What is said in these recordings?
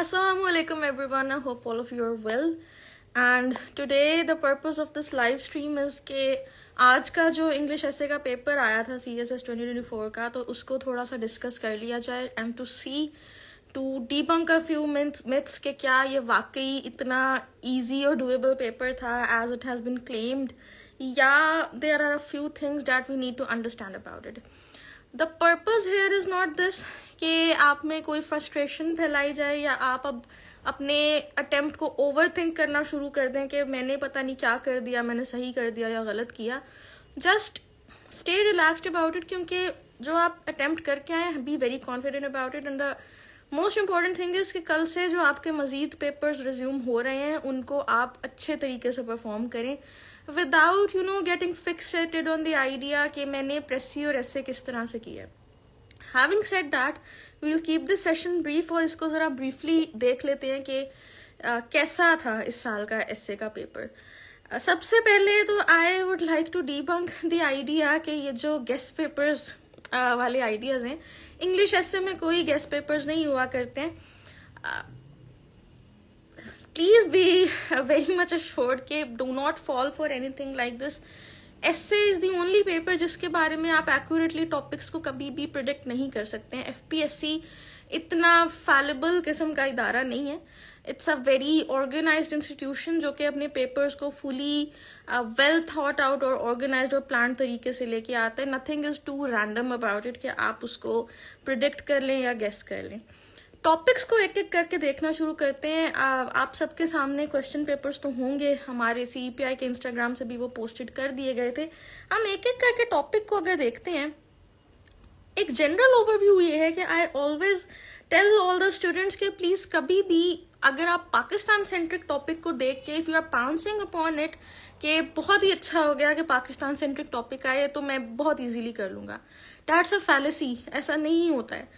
Assalamu alaikum everyone. I hope all of you are well. And today the purpose of this live stream is के आज का जो English ऐसे का paper आया था C S S twenty twenty four का तो उसको थोड़ा सा डिस्कस कर लिया जाए and to see to debunk a few myths myths के क्या ये वाकई इतना ईजी और डूएबल पेपर था as it has been claimed या there are a few things that we need to understand about it the purpose here is not this कि आप में कोई फ्रस्ट्रेशन फैलाई जाए या आप अब अपने अटेम्प्ट को ओवर थिंक करना शुरू कर दें कि मैंने पता नहीं क्या कर दिया मैंने सही कर दिया या गलत किया just stay relaxed about it क्योंकि जो आप अटेम्प्ट करके आए be very confident about it and the most important thing is कि कल से जो आपके मज़ीद पेपर्स रिज्यूम हो रहे हैं उनको आप अच्छे तरीके से परफॉर्म करें without you know getting fixated on the idea कि मैंने प्रेसी और ऐसे किस तरह से किया है having set that we'll keep this session brief और इसको ज़रा ब्रीफली देख लेते हैं कि uh, कैसा था इस साल का एस का पेपर uh, सबसे पहले तो I would like to debunk the idea कि ये जो गेस्ट पेपर्स uh, वाले आइडियाज़ हैं इंग्लिश एस में कोई गेस्ट पेपर्स नहीं हुआ करते हैं be very much assured के do not fall for anything like this essay is the only paper जिसके बारे में आप एक्यूरेटली टॉपिक्स को कभी भी प्रोडिक्ट नहीं कर सकते हैं एफ पी एस सी इतना फैलेबल किस्म का इदारा नहीं है it's a very organise institution जो कि अपने पेपर्स को फुली वेल थाट आउट और ऑर्गेनाइज और प्लान तरीके से लेके आता है nothing is too random about it कि आप उसको प्रिडिक्ट कर लें या गेस कर लें टॉपिक्स को एक एक करके देखना शुरू करते हैं आ, आप सबके सामने क्वेश्चन पेपर्स तो होंगे हमारे सीपीआई e के इंस्टाग्राम से भी वो पोस्टेड कर दिए गए थे हम एक एक करके टॉपिक को अगर देखते हैं एक जनरल ओवरव्यू ये है कि I always tell all the students के प्लीज कभी भी अगर आप पाकिस्तान सेंट्रिक टॉपिक को देख के if you are pouncing upon it के बहुत ही अच्छा हो गया कि पाकिस्तान सेंट्रिक टॉपिक आए तो मैं बहुत इजीली कर लूंगा डैट्स अ फैलेसी ऐसा नहीं होता है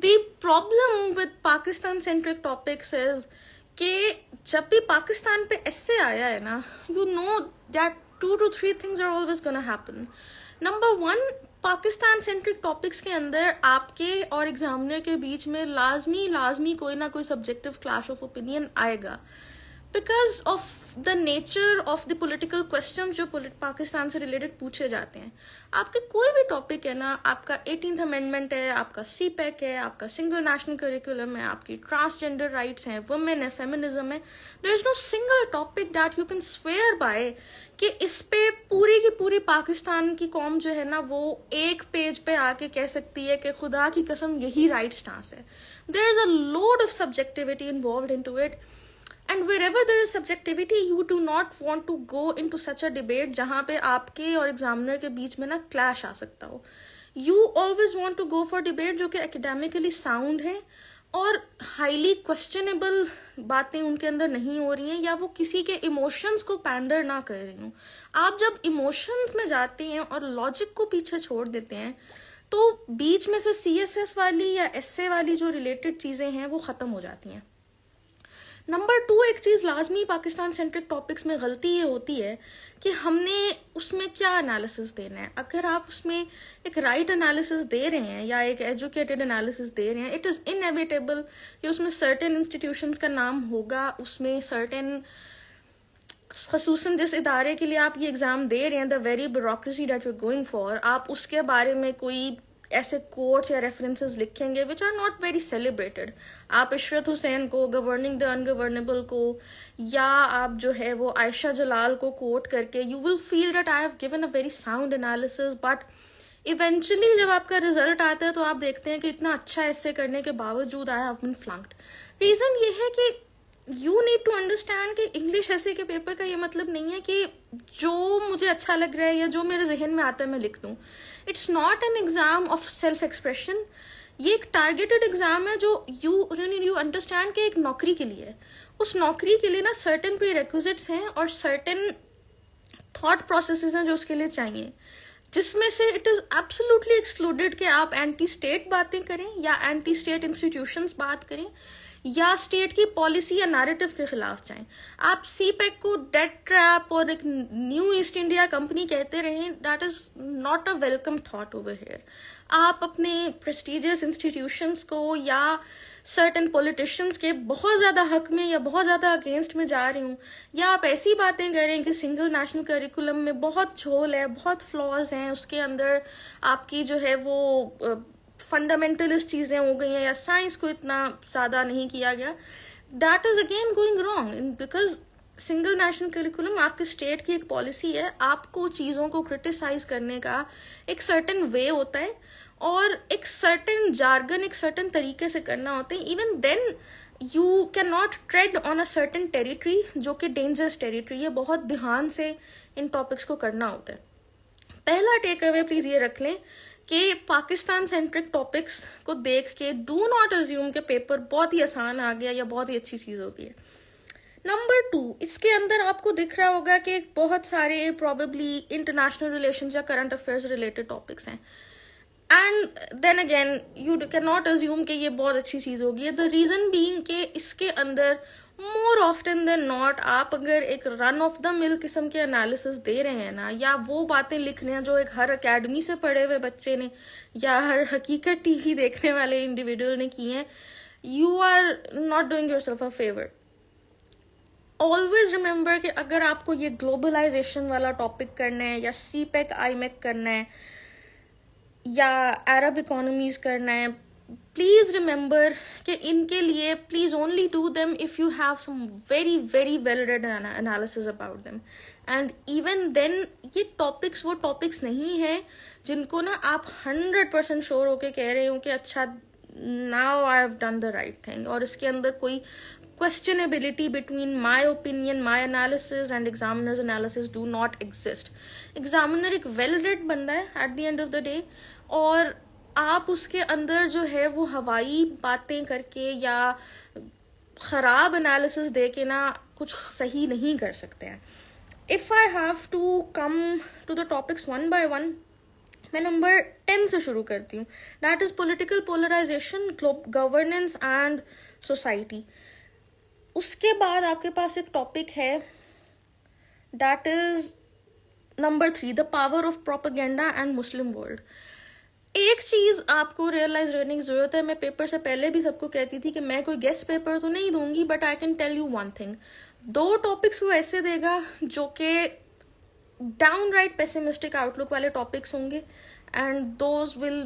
the problem with Pakistan centric topics is के जब भी पाकिस्तान पे ऐसे आया है ना you know that two to three things are always gonna happen number one Pakistan centric topics के अंदर आपके और एग्जामिनर के बीच में लाजमी लाजमी कोई ना कोई सब्जेक्टिव क्लैश ऑफ ओपिनियन आएगा because of the nature of the political question जो पाकिस्तान से रिलेटेड पूछे जाते हैं आपके कोई भी टॉपिक है ना आपका एटीन अमेंडमेंट है आपका सी पैक e है आपका सिंगल नेशनल करिकुलम है आपकी ट्रांसजेंडर राइट्स है वुमेन है फेमिनिज्म है there is no single topic that you can swear by कि इस पे पूरी की पूरी पाकिस्तान की कौम जो है ना वो एक पेज पे आके कह सकती है कि खुदा की कसम यही राइट स्टांस है there is a load of subjectivity involve into it and wherever there is subjectivity you do not want to go into such a debate जहाँ पे आपके और एग्जामिनर के बीच में ना क्लैश आ सकता हो you always want to go for debate जो कि एकेडमिकली साउंड है और हाईली क्वेश्चनेबल बातें उनके अंदर नहीं हो रही हैं या वो किसी के इमोशंस को पैंडर ना कर रही हूँ आप जब इमोशंस में जाते हैं और लॉजिक को पीछे छोड़ देते हैं तो बीच में से सी वाली या एस वाली जो रिलेटेड चीज़ें हैं वो ख़त्म हो जाती हैं नंबर टू एक चीज़ लाजमी पाकिस्तान सेंट्रिक टॉपिक्स में गलती ये होती है कि हमने उसमें क्या एनालिसिस देना है अगर आप उसमें एक राइट right एनालिसिस दे रहे हैं या एक एजुकेटेड एनालिसिस दे रहे हैं इट इज़ इनएविटेबल कि उसमें सर्टेन इंस्टीट्यूशंस का नाम होगा उसमें सर्टेन खसूस जिस इदारे के लिए आप ये एग्ज़ाम दे रहे हैं the very bureaucracy that you going for आप उसके बारे में कोई ऐसे कोर्ट्स या रेफरेंसेस लिखेंगे which are not very celebrated आप इशरत हुसैन को गवर्निंग द अनगवर्नेबल को या आप जो है वो आयशा जलाल को कोट करके you will feel that I have given a very sound analysis but eventually जब आपका रिजल्ट आता है तो आप देखते हैं कि इतना अच्छा ऐसे करने के बावजूद आई हैव बिन फ्लंक्ड रीज़न ये है कि यू नीड टू अंडरस्टैंड कि इंग्लिश ऐसे के पेपर का ये मतलब नहीं है कि जो मुझे अच्छा लग रहा है या जो मेरे जहन में आता है मैं लिख दूँ it's not an exam of self expression ये एक टारगेटेड एग्जाम है जो यू यू अंडरस्टैंड के एक नौकरी के लिए उस नौकरी के लिए ना सर्टेन प्री रिक्विजिट्स हैं और सर्टेन थॉट प्रोसेस हैं जो उसके लिए चाहिए जिसमें से इट इज़ एब्सोल्युटली एक्सक्लूडेड कि आप एंटी स्टेट बातें करें या एंटी स्टेट इंस्टीट्यूशंस बात करें या स्टेट की पॉलिसी या नैरेटिव के खिलाफ जाएं आप सी पैक e को डेट ट्रैप और एक न्यू ईस्ट इंडिया कंपनी कहते रहें that is not a welcome thought over here आप अपने प्रेस्टिजियस इंस्टीट्यूशंस को या सर्टन पॉलिटिशियंस के बहुत ज़्यादा हक में या बहुत ज़्यादा अगेंस्ट में जा रही हूँ या आप ऐसी बातें करें कि सिंगल नेशनल करिकुलम में बहुत झोल है बहुत फ्लॉज हैं उसके अंदर आपकी जो है वो फंडामेंटलिस्ट चीज़ें हो गई हैं या साइंस को इतना ज़्यादा नहीं किया गया that is again going wrong in because single national curriculum आपके स्टेट की एक पॉलिसी है आपको चीज़ों को क्रिटिसाइज करने का एक सर्टन वे होता है और एक सर्टन जार्गन एक सर्टन तरीके से करना होता है even then you can not tread on a certain territory जो कि डेंजरस टेरिटरी है बहुत ध्यान से इन टॉपिक्स को करना होता है पहला टेक अवे प्लीज़ ये रख लें कि पाकिस्तान सेंट्रिक टॉपिक्स को देख के डू नॉट एज्यूम के पेपर बहुत ही आसान आ गया या बहुत ही अच्छी चीज़ होती है नंबर टू इसके अंदर आपको दिख रहा होगा कि बहुत सारे प्रॉबेबली इंटरनेशनल रिलेशन या करंट अफेयर्स रिलेटेड टॉपिक्स हैं and then again you can not assume कि ये बहुत अच्छी चीज़ होगी द रीज़न बींग इसके अंदर मोर ऑफ्टन देन नॉट आप अगर एक रन ऑफ द मिल किस्म के एनालिसिस दे रहे हैं ना या वो बातें लिख रहे हैं जो एक हर अकेडमी से पढ़े हुए बच्चे ने या हर हकीकत टीवी देखने वाले इंडिविजुअल ने किए हैं you are not doing your self a favour always remember कि अगर आपको ये ग्लोबलाइजेशन वाला टॉपिक करना है या सी पैक आई मैक करना है या अरब इकोनॉमीज करना है प्लीज़ रिमेंबर कि इनके लिए please only do them if you have some very very well read analysis about them and even then ये टॉपिक्स वो टॉपिक्स नहीं हैं जिनको ना आप हंड्रेड परसेंट श्योर होके कह रहे हो कि अच्छा now I have done the right thing और इसके अंदर कोई questionability between my opinion my analysis and examiner's analysis do not exist examiner एक well read बंदा है at the end of the day और आप उसके अंदर जो है वो हवाई बातें करके या ख़राब एनालिसिस दे के ना कुछ सही नहीं कर सकते हैं if I have to come to the topics one by one मैं नंबर टेन से शुरू करती हूँ that is political polarisation governance and society उसके बाद आपके पास एक टॉपिक है that is number three the power of propaganda and Muslim world एक चीज आपको रियलाइज करने की जरूरत है मैं पेपर से पहले भी सबको कहती थी कि मैं कोई गेस्ट पेपर तो नहीं दूंगी but I can tell you one thing दो टॉपिक्स वो ऐसे देगा जो कि डाउन राइट पेसिमिस्टिक आउटलुक वाले टॉपिक्स होंगे and those will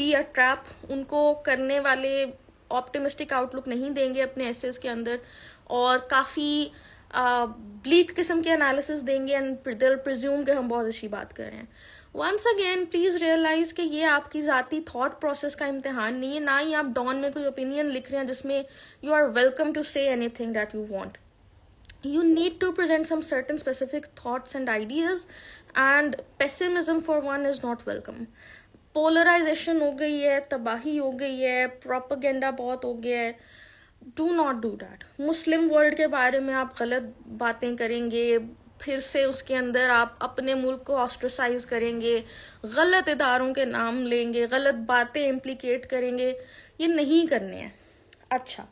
be a trap उनको करने वाले ऑप्टिमिस्टिक आउटलुक नहीं देंगे अपने एसेस के अंदर और काफ़ी ब्लीक uh, किस्म के एनालिसिस देंगे एंड प्रिज्यूम के हम बहुत अच्छी बात कर रहे हैं वंस अगेन प्लीज़ रियलाइज़ कि ये आपकी ज़ाती थॉट प्रोसेस का इम्तिहान नहीं है ना ही आप डॉन में कोई ओपिनियन लिख रहे हैं जिसमें you are welcome to say anything that you want you need to present some certain specific thoughts and ideas and pessimism for one is not welcome polarisation हो गई है तबाही हो गई है प्रोपगेंडा बहुत हो गया है do not do that Muslim world के बारे में आप गलत बातें करेंगे फिर से उसके अंदर आप अपने मुल्क को ऑस्ट्रोसाइज करेंगे गलत इदारों के नाम लेंगे गलत बातें इम्प्लीकेट करेंगे ये नहीं करने हैं अच्छा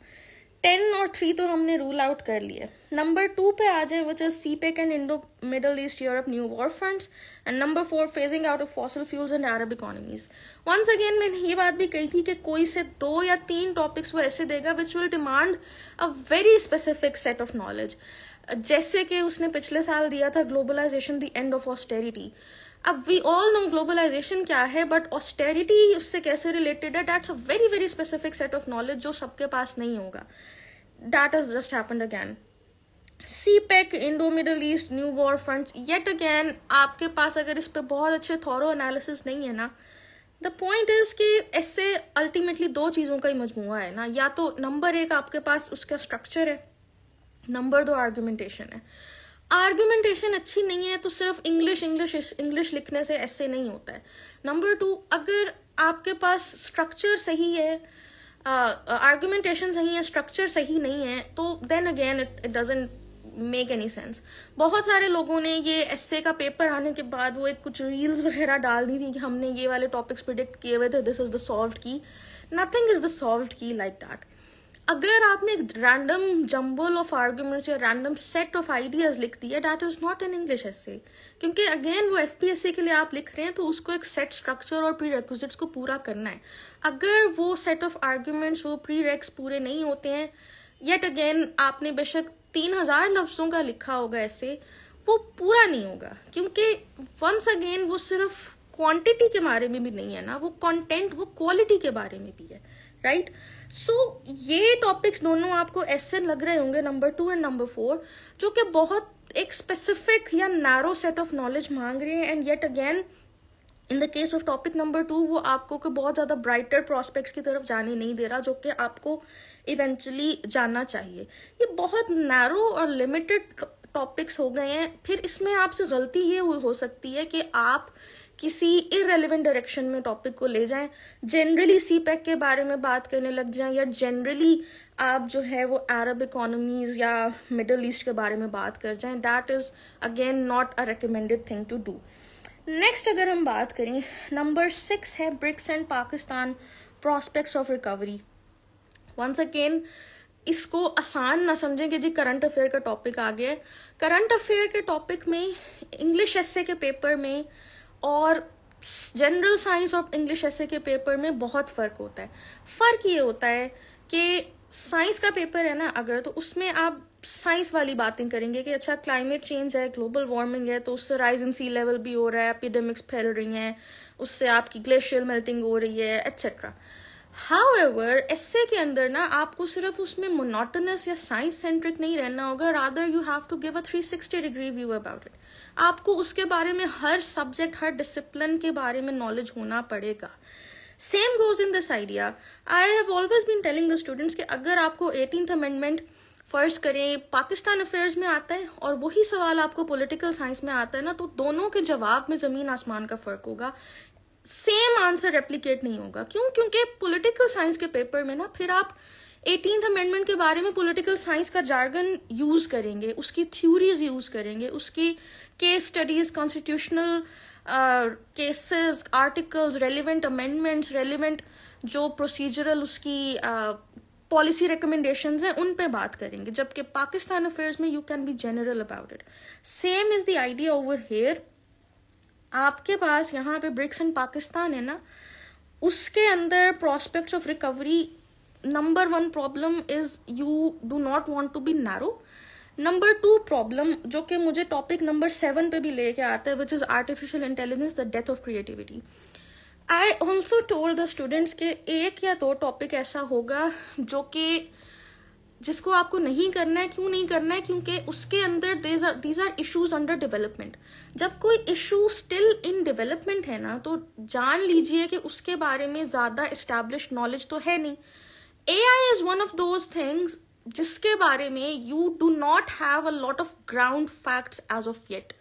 टेन और थ्री तो हमने रूल आउट कर लिए नंबर टू पे आ जाए which is CPEC and Indo Middle East Europe new war funds and number four phasing out of fossil fuels and Arab economies once again मैंने ये बात भी कही थी कि कोई से दो या तीन टॉपिक्स वो ऐसे देगा which will demand a very specific set of knowledge जैसे कि उसने पिछले साल दिया था globalisation the end of austerity अब वी ऑल नो ग्लोबलाइजेशन क्या है बट ऑस्टेरिटी उससे कैसे रिलेटेड है that's a very very specific set of knowledge जो सबके पास नहीं होगा that is just happen again CPEC Indo Middle East new war front yet again आपके पास अगर इस पर बहुत अच्छे थॉरो एनालिसिस नहीं है ना द पॉइंट इज कि ऐसे अल्टीमेटली दो चीज़ों का ही मजमू है ना या तो नंबर एक आपके पास उसका स्ट्रक्चर है नंबर दो आर्ग्यूमेंटेशन है आर्ग्यूमेंटेशन अच्छी नहीं है तो सिर्फ इंग्लिश इंग्लिश इंग्लिश लिखने से ऐसे नहीं होता है नंबर टू अगर आपके पास स्ट्रक्चर सही है आर्ग्यूमेंटेशन uh, सही है स्ट्रक्चर सही नहीं है तो then again it it doesn't make any sense बहुत सारे लोगों ने ये एस्से का पेपर आने के बाद वो एक कुछ रील्स वगैरह डाल दी थी कि हमने ये वाले टॉपिक्स प्रिडिक्ट किए हुए थे this is the solve key nothing is the solve key like that अगर आपने एक रैंडम जम्बल ऑफ आर्ग्यूमेंट्स या रैंडम सेट ऑफ आइडियाज लिख दिया that is not an English essay क्योंकि अगेन वो एफ के लिए आप लिख रहे हैं तो उसको एक सेट स्ट्रक्चर और प्री को पूरा करना है अगर वो सेट ऑफ आर्ग्यूमेंट्स वो प्री पूरे नहीं होते हैं येट अगेन आपने बेशक तीन हजार लफ्जों का लिखा होगा ऐसे वो पूरा नहीं होगा क्योंकि वंस अगेन वो सिर्फ क्वांटिटी के बारे में भी नहीं है ना वो कंटेंट वो क्वालिटी के बारे में भी है राइट right? सो so, ये टॉपिक्स दोनों आपको ऐसे लग रहे होंगे number two and number four जो कि बहुत एक स्पेसिफिक या नैरो सेट ऑफ नॉलेज मांग रहे हैं and yet again in the case of topic number two वो आपको को बहुत ज़्यादा ब्राइटर प्रॉस्पेक्ट्स की तरफ जाने नहीं दे रहा जो कि आपको इवेंचुअली जाना चाहिए ये बहुत नैरो और लिमिटेड टॉपिक्स हो गए हैं फिर इसमें आपसे गलती ये हो सकती है कि आप किसी इरेलीवेंट डायरेक्शन में टॉपिक को ले जाएं जनरली सी पैक के बारे में बात करने लग जाएं या जनरली आप जो है वो अरब इकोनॉमीज़ या मिडल ईस्ट के बारे में बात कर जाएं that is again not a recommended thing to do next अगर हम बात करें नंबर सिक्स है BRICS and Pakistan prospects of recovery once again इसको आसान ना समझें कि जी करंट अफेयर का टॉपिक आ गया है करंट अफेयर के टॉपिक में इंग्लिश एस के पेपर में और जनरल साइंस और इंग्लिश ऐसे के पेपर में बहुत फ़र्क होता है फ़र्क ये होता है कि साइंस का पेपर है ना अगर तो उसमें आप साइंस वाली बातें करेंगे कि अच्छा क्लाइमेट चेंज है ग्लोबल वार्मिंग है तो उससे राइज इन सी लेवल भी हो रहा है एपिडेमिक्स फैल रही हैं उससे आपकी ग्लेशियर मेल्टिंग हो रही है एट्सेट्रा हाउ एवर एस के अंदर ना आपको सिर्फ उसमें मोनोटनस या साइंस सेंट्रिक नहीं रहना होगा rather you have to give a sixty degree view about it आपको उसके बारे में हर सब्जेक्ट हर डिसिप्लिन के बारे में नॉलेज होना पड़ेगा same goes in this idea I have always been telling the students कि अगर आपको एटीन अमेंडमेंट फर्ज करें पाकिस्तान अफेयर्स में आता है और वही सवाल आपको पॉलिटिकल साइंस में आता है ना तो दोनों के जवाब में ज़मीन आसमान का फ़र्क होगा सेम आंसर रेप्लीकेट नहीं होगा क्यों क्योंकि पॉलिटिकल साइंस के पेपर में ना फिर आप एटीन अमेंडमेंट के बारे में पॉलिटिकल साइंस का जार्गन यूज करेंगे उसकी थ्यूरीज यूज करेंगे उसकी case studies constitutional cases articles relevant amendments relevant जो प्रोसीजरल उसकी पॉलिसी uh, रिकमेंडेशन हैं उन पे बात करेंगे जबकि पाकिस्तान अफेयर्स में you can be general about it same is the idea over here आपके पास यहाँ पे ब्रिक्स एंड पाकिस्तान है ना उसके अंदर prospects of recovery number one problem is you do not want to be narrow number two problem जो कि मुझे टॉपिक नंबर सेवन पे भी लेके आता है which is artificial intelligence the death of creativity I also told the students के एक या दो तो टॉपिक ऐसा होगा जो कि जिसको आपको नहीं करना है क्यों नहीं करना है क्योंकि उसके अंदर these are issues under development जब कोई इशू स्टिल इन डेवलपमेंट है ना तो जान लीजिए कि उसके बारे में ज़्यादा इस्टेब्लिश नॉलेज तो है नहीं A I is one of those things जिसके बारे में you do not have a lot of ground facts as of yet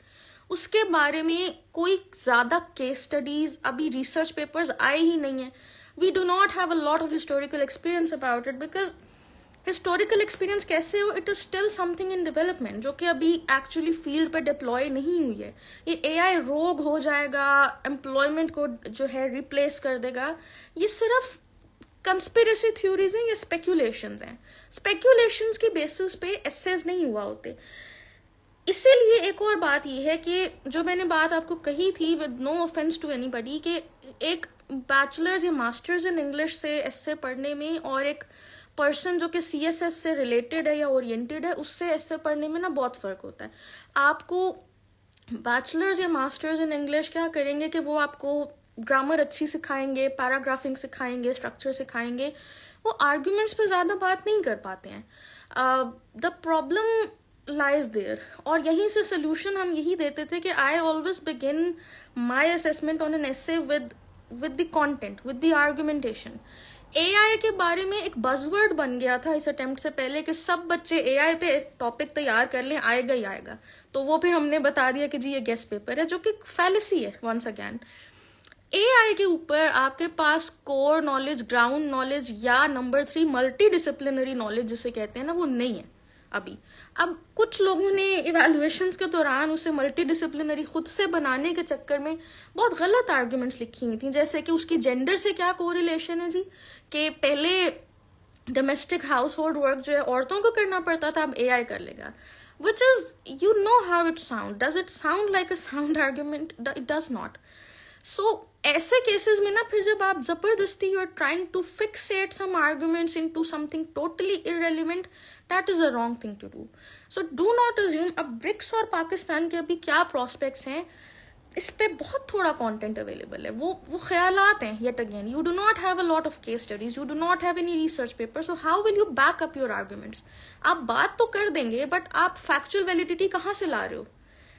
उसके बारे में कोई ज़्यादा केस स्टडीज अभी रिसर्च पेपर्स आए ही नहीं है we do not have a lot of historical experience about it because historical experience कैसे हो it is still something in development जो कि अभी एक्चुअली फील्ड पे डिप्लॉय नहीं हुई है ये ए आई रोग हो जाएगा एम्प्लॉयमेंट को जो है रिप्लेस कर देगा ये सिर्फ कंस्पिरेसी थ्योरीज हैं या स्पेक्यूलेशन हैं स्पेक्यूलेशन के बेसिस पे एसेज नहीं हुआ होते इसीलिए एक और बात यह है कि जो मैंने बात आपको कही थी with no offence to anybody कि एक बैचलर्स या मास्टर्स इन इंग्लिश से एस पढ़ने में और एक uh, पर्सन जो कि सी एस एस से रिलेटेड है या ओरिएंटेड है उससे ऐसे पढ़ने में ना बहुत फ़र्क होता है आपको बैचलर्स या मास्टर्स इन इंग्लिश क्या करेंगे कि वो आपको ग्रामर अच्छी सिखाएंगे पैराग्राफिंग सिखाएंगे स्ट्रक्चर सिखाएंगे वो आर्ग्यूमेंट्स पे ज़्यादा बात नहीं कर पाते हैं द प्रॉब्लम लाइज देयर और यहीं से सोल्यूशन हम यही देते थे कि I always begin my assessment on an essay with with the content with the argumentation A I के बारे में एक बजवर्ड बन गया था इस अटेम्प्ट से पहले कि सब बच्चे ए आई पे टॉपिक तैयार कर लें आएगा ही आएगा तो वो फिर हमने बता दिया कि जी ये गेस्ट पेपर है जो कि फैलसी है वंस अगैन ए आई के ऊपर आपके पास कोर नॉलेज ग्राउंड नॉलेज या number three multidisciplinary knowledge जिसे कहते हैं ना वो नहीं है अभी अब कुछ लोगों ने इवेलुएशन के दौरान उसे मल्टीडिसिप्लिनरी खुद से बनाने के चक्कर में बहुत गलत आर्ग्यूमेंट्स लिखी हुई थी जैसे कि उसकी जेंडर से क्या कोरिलेशन है जी कि पहले डोमेस्टिक हाउस होल्ड वर्क जो है औरतों को करना पड़ता था अब एआई कर लेगा which is you know how it sound does it sound like a sound argument it does not so ऐसे केसेस में ना फिर जब आप जबरदस्ती you are trying to at some arguments into something totally irrelevant that is a wrong thing to do so do not assume अब BRICS और पाकिस्तान के अभी क्या प्रोस्पेक्ट्स हैं इस पर बहुत थोड़ा कंटेंट अवेलेबल है वो वो ख्याल हैं yet again you do not have a lot of case studies you do not have any research paper so how will you back up your arguments आप बात तो कर देंगे बट आप फैक्चुअल वैलिडिटी कहाँ से ला रहे हो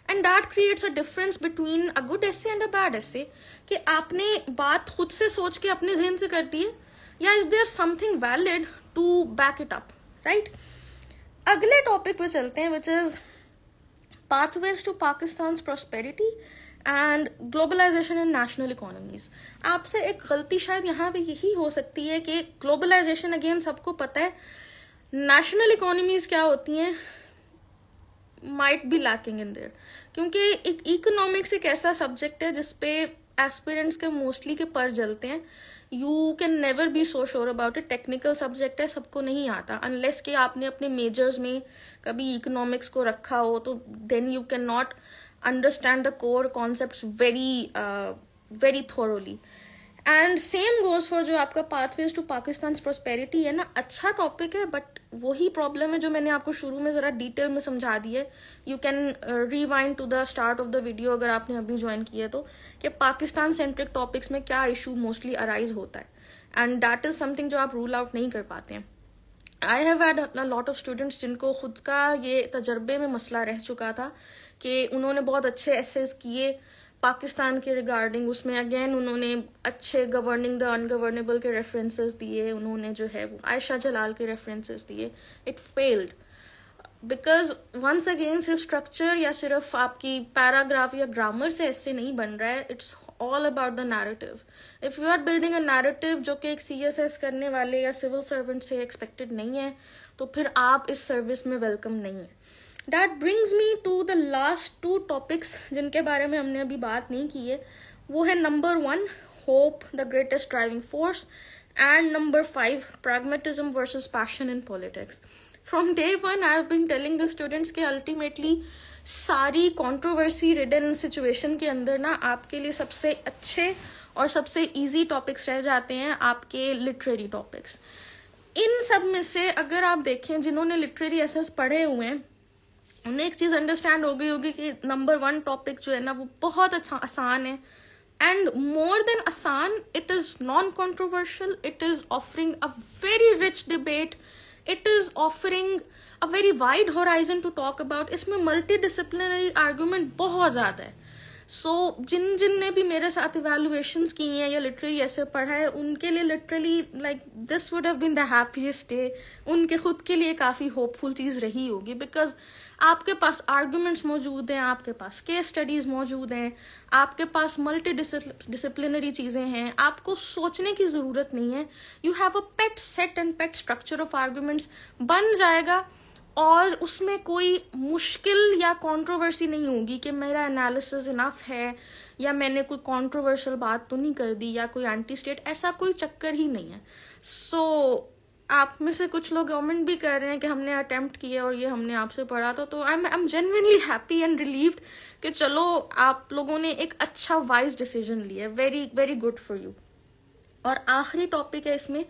and that creates a difference between a good essay and a bad essay कि आपने बात खुद से सोच के अपने जहन से करती है या is there something valid to back it up right अगले टॉपिक पे चलते हैं which is pathways to Pakistan prosperity and globalisation international economies आपसे एक गलती शायद यहाँ पे यही हो सकती है कि ग्लोबलाइजेशन अगेन सबको पता है नेशनल इकोनॉमीज क्या होती हैं might be lacking in there क्योंकि एक इकोनॉमिक्स एक ऐसा सब्जेक्ट है जिसपे एस्पिरेंट्स के मोस्टली के पर जलते हैं you can never be so sure about it technical subject है सबको नहीं आता अनलेस के आपने अपने मेजर्स में कभी इकोनॉमिक्स को रखा हो तो then you can not understand the core concept very very thoroughly and same goes for जो आपका पाथवेज टू पाकिस्तान प्रोस्पेरिटी है ना अच्छा टॉपिक है बट वही प्रॉब्लम है जो मैंने आपको शुरू में ज़रा डिटेल में समझा दी है you can rewind to the start of the video अगर आपने अभी ज्वाइन किया तो कि पाकिस्तान सेंट्रिक टॉपिक्स में क्या इशू मोस्टली अराइज होता है एंड डैट इज़ समथिंग जो आप रूल आउट नहीं कर पाते हैं I have had lot of students जिनको खुद का ये तजर्बे में मसला रह चुका था कि उन्होंने बहुत अच्छे एसेस किए पाकिस्तान के रिगार्डिंग उसमें अगेन उन्होंने अच्छे गवर्निंग द अनगवर्नेबल के रेफरेंसेस दिए उन्होंने जो है वो आयशा जलाल के रेफरेंसेस दिए it failed because once again सिर्फ स्ट्रक्चर या सिर्फ आपकी पैराग्राफ या ग्रामर से ऐसे नहीं बन रहा है it's all about the narrative if you are building a narrative जो कि एक सी एस एस करने वाले या सिविल सर्वेंट से एक्सपेक्टेड नहीं है तो फिर आप इस सर्विस में वेलकम नहीं है that brings me to the last two topics जिनके बारे में हमने अभी बात नहीं की है वो है number one hope the greatest driving force and number five pragmatism versus passion in politics from day one I have been telling the students के अल्टीमेटली सारी कॉन्ट्रोवर्सी रिडन सिचुएशन के अंदर ना आपके लिए सबसे अच्छे और सबसे ईजी टॉपिक्स रह जाते हैं आपके लिटरेरी टॉपिक्स इन सब में से अगर आप देखें जिन्होंने लिटरेरी एसेस पढ़े हुए हैं उन्हें एक चीज़ अंडरस्टैंड हो गई होगी कि नंबर वन टॉपिक जो है ना वो बहुत अच्छा आसान है एंड मोर देन आसान it is non controversial it is offering a very rich debate it is offering a very wide horizon to talk about इसमें मल्टी डिसिप्लिनरी आर्ग्यूमेंट बहुत ज़्यादा है सो so, जिन जिन ने भी मेरे साथ इवेलुएशन की हैं या लिटरेरी ऐसे पढ़ा है उनके लिए literally like this would have been the happiest day उनके खुद के लिए काफ़ी होपफुल चीज़ रही होगी बिकॉज आपके पास आर्गूमेंट्स मौजूद हैं आपके पास केस स्टडीज़ मौजूद हैं आपके पास मल्टी डिसिप्लिनरी चीज़ें हैं आपको सोचने की ज़रूरत नहीं है you have a pet set and pet structure of arguments बन जाएगा और उसमें कोई मुश्किल या कंट्रोवर्सी नहीं होगी कि मेरा एनालिसिस इनफ है या मैंने कोई कंट्रोवर्शियल बात तो नहीं कर दी या कोई एंटी स्टेट ऐसा कोई चक्कर ही नहीं है सो so, आप में से कुछ लोग कमेंट भी कर रहे हैं कि हमने अटेम्प्ट किया और ये हमने आपसे पढ़ा था तो I am I am genuinely happy and relieved कि चलो आप लोगों ने एक अच्छा वाइज डिसीजन लिया very very good for you और आखिरी टॉपिक है इसमें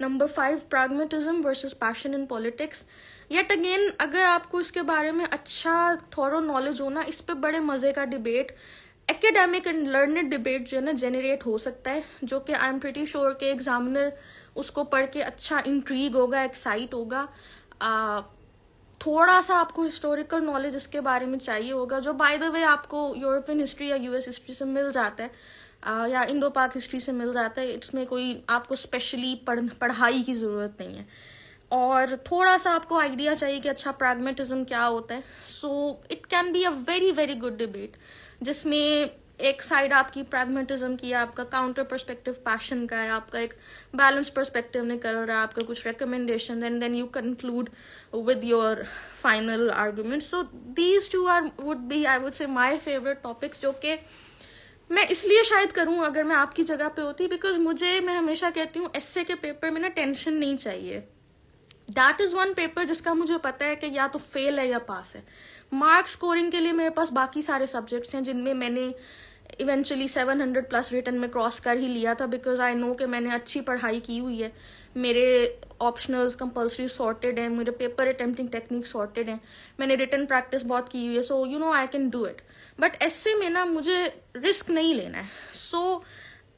number five pragmatism versus passion in politics yet again अगर आपको इसके बारे में अच्छा थोड़ो नॉलेज होना इस पर बड़े मज़े का debate academic and learned debate जो है ना जेनरेट हो सकता है जो कि आई एम प्रिटी श्योर के एग्जामिनर sure उसको पढ़ के अच्छा इंट्रीग होगा एक्साइट होगा आ, थोड़ा सा आपको हिस्टोरिकल नॉलेज इसके बारे में चाहिए होगा जो बाय द वे आपको यूरोपियन हिस्ट्री या यूएस हिस्ट्री से मिल जाता है आ, या इंडो पाक हिस्ट्री से मिल जाता है इसमें कोई आपको स्पेशली पढ़ पढ़ाई की ज़रूरत नहीं है और थोड़ा सा आपको आइडिया चाहिए कि अच्छा प्रैग्मेटिज्म क्या होता है so it can be a very very good debate जिसमें एक साइड आपकी प्रेगमेटिज्म की है आपका काउंटर परस्पेक्टिव पैशन का है आपका एक बैलेंस परस्पेक्टिव निकल रहा है आपका कुछ recommendation and then you conclude with your final argument so these two are would be I would say my favourite topics जो कि मैं इसलिए शायद करूं अगर मैं आपकी जगह पे होती बिकॉज मुझे मैं हमेशा कहती हूँ एस के पेपर में ना टेंशन नहीं चाहिए डैट इज़ वन पेपर जिसका मुझे पता है कि या तो फेल है या पास है मार्क्स स्कोरिंग के लिए मेरे पास बाकी सारे सब्जेक्ट्स हैं जिनमें मैंने eventually seven hundred plus return में क्रॉस कर ही लिया था बिकॉज आई नो कि मैंने अच्छी पढ़ाई की हुई है मेरे ऑप्शनल्स कंपलसरी सॉर्टेड हैं मेरे पेपर अटेम्प्टिंग टेक्निक सॉर्टेड हैं मैंने रिटर्न प्रैक्टिस बहुत की हुई है so you know I can do it but ऐसे में ना मुझे रिस्क नहीं लेना है so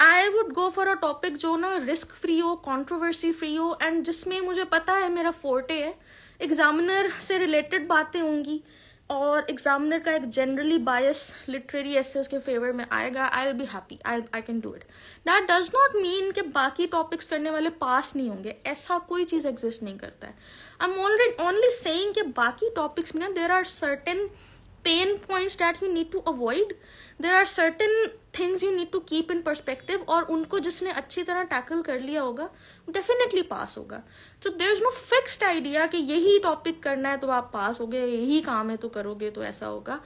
I would go for a topic जो ना रिस्क फ्री हो कॉन्ट्रोवर्सी फ्री हो एंड जिसमें मुझे पता है मेरा फोर्टे है एग्जामिनर से रिलेटेड बातें होंगी और एग्जामिनर का एक जनरली बायस लिटरेरी एस के फेवर में आएगा I will be happy I I can do it that does not mean कि बाकी टॉपिक्स करने वाले पास नहीं होंगे ऐसा कोई चीज़ एग्जिस्ट नहीं करता है I am already only saying कि बाकी टॉपिक्स में ना there are certain pain points that you need to avoid there are certain things you need to keep in perspective और उनको जिसने अच्छी तरह टैकल कर लिया होगा डेफिनेटली पास होगा तो there is no fixed idea कि यही टॉपिक करना है तो आप पास हो गए यही काम है तो करोगे तो ऐसा होगा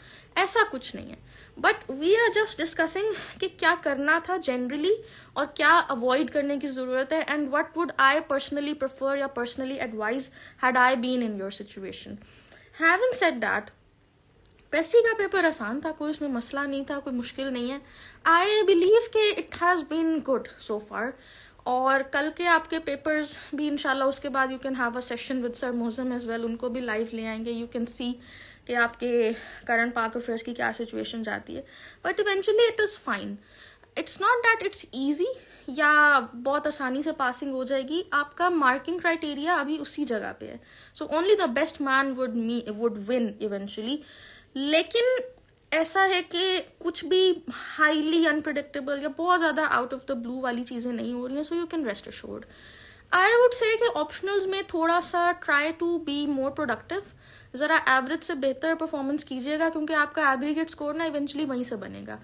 ऐसा कुछ नहीं है but we are just discussing कि क्या करना था जनरली और क्या अवॉइड करने की ज़रूरत है and what would I personally prefer या personally advise had I been in your situation having set that पेसी का पेपर आसान था कोई उसमें मसला नहीं था कोई मुश्किल नहीं है आई बिलीव के it has been good so far और कल के आपके पेपर्स भी इनशाला उसके बाद you can have a session with sir Moazzam as well उनको भी लाइव ले आएंगे यू कैन सी कि आपके करंट पार्क अफेयर्स की क्या सिचुएशन जाती है but eventually it is fine it's not that it's easy या बहुत आसानी से पासिंग हो जाएगी आपका मार्किंग क्राइटेरिया अभी उसी जगह पे है so only the best man would me would win eventually लेकिन ऐसा है कि कुछ भी हाईली अनप्रडिक्टेबल या बहुत ज़्यादा आउट ऑफ द ब्लू वाली चीज़ें नहीं हो रही हैं so you can rest assured I would say कि ऑप्शनल्स में थोड़ा सा try to be more productive ज़रा एवरेज से बेहतर परफॉर्मेंस कीजिएगा क्योंकि आपका एग्रीगेट स्कोर ना इवेंचुअली वहीं से बनेगा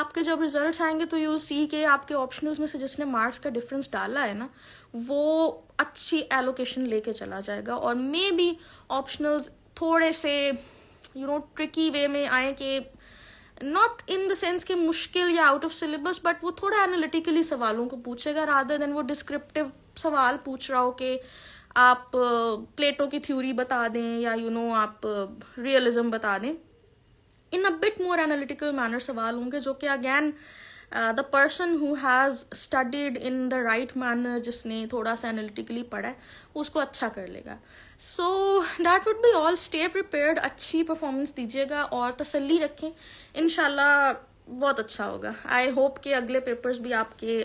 आपके जब रिजल्ट्स आएंगे तो यू सी के आपके ऑप्शनल्स में से जिसने मार्क्स का डिफरेंस डाला है ना वो अच्छी एलोकेशन लेके चला जाएगा और मे बी ऑप्शनल्स थोड़े से यू नो ट्रिकी वे में आए कि नॉट इन द सेंस कि मुश्किल या आउट ऑफ सिलेबस बट वो थोड़ा एनालिटिकली सवालों को पूछेगा राधर देन वो डिस्क्रिप्टिव सवाल पूछ रहा हो कि आप प्लेटो uh, की थ्योरी बता दें या यू you नो know, आप रियलिज्म uh, बता दें in a bit more analytical manner सवाल होंगे जो कि again the person who has studied in the right manner जिसने थोड़ा सा एनालिटिकली पढ़ा है उसको अच्छा कर लेगा so that would be all stay prepared अच्छी परफॉर्मेंस दीजिएगा और तसल्ली रखें इन बहुत अच्छा होगा आई होप कि अगले पेपर्स भी आपके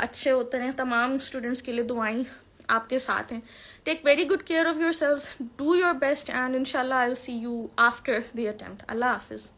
अच्छे होते रहें तमाम स्टूडेंट्स के लिए दुआई आपके साथ हैं take very good care of your selves do your best and इनशाला I will see you after the attempt अल्लाह हाफिज़